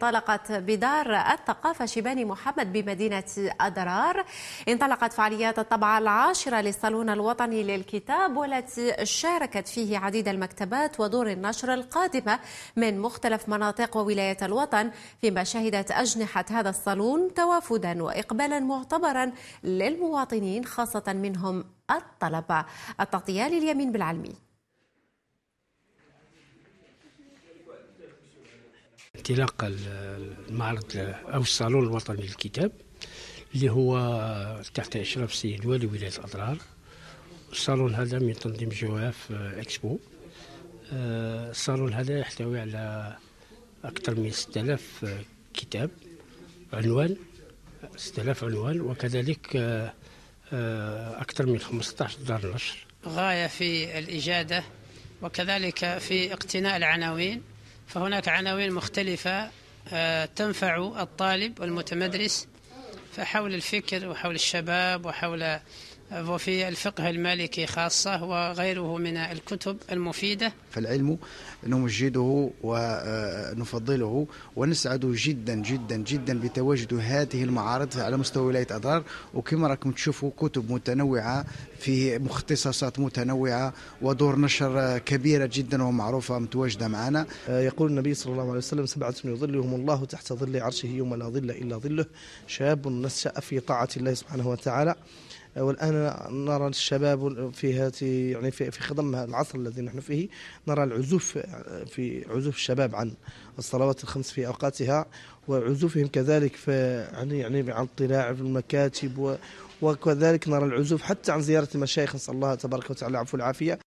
انطلقت بدار الثقافة شيباني محمد بمدينة أدرار انطلقت فعاليات الطبعة العاشرة للصالون الوطني للكتاب والتي شاركت فيه عديد المكتبات ودور النشر القادمة من مختلف مناطق وولايات الوطن فيما شهدت أجنحة هذا الصالون توافدا وإقبالا معتبرا للمواطنين خاصة منهم الطلبة التغطية لليمين بالعلمي انطلاق المعرض أو الصالون الوطني للكتاب اللي هو تحت إشراف السيد والي ولاية الأضرار الصالون هذا من تنظيم جواف آه، اكسبو آه، الصالون هذا يحتوي على أكثر من 6000 آه، كتاب عنوان 6000 عنوان وكذلك أكثر من 15 دار نشر غاية في الإجادة وكذلك في اقتناء العناوين فهناك عناوين مختلفة آه، تنفع الطالب والمتمدرس فحول الفكر وحول الشباب وحول وفي الفقه المالكي خاصة وغيره من الكتب المفيدة فالعلم نمجده ونفضله ونسعد جدا جدا جدا بتواجد هذه المعارض على مستوى ولاية أضرار وكما راكم تشوفوا كتب متنوعة في مختصصات متنوعة ودور نشر كبيرة جدا ومعروفة متواجدة معنا يقول النبي صلى الله عليه وسلم سبعة يظلهم الله تحت ظل عرشه يوم لا ظل إلا ظله شاب نشأ في طاعة الله سبحانه وتعالى والان نرى الشباب في هذه يعني في, في خضم العصر الذي نحن فيه نرى العزوف في عزوف الشباب عن الصلوات الخمس في اوقاتها وعزوفهم كذلك في يعني يعني عن الطلاع في المكاتب وكذلك نرى العزوف حتى عن زياره المشايخ نسال الله تبارك وتعالى العفو والعافيه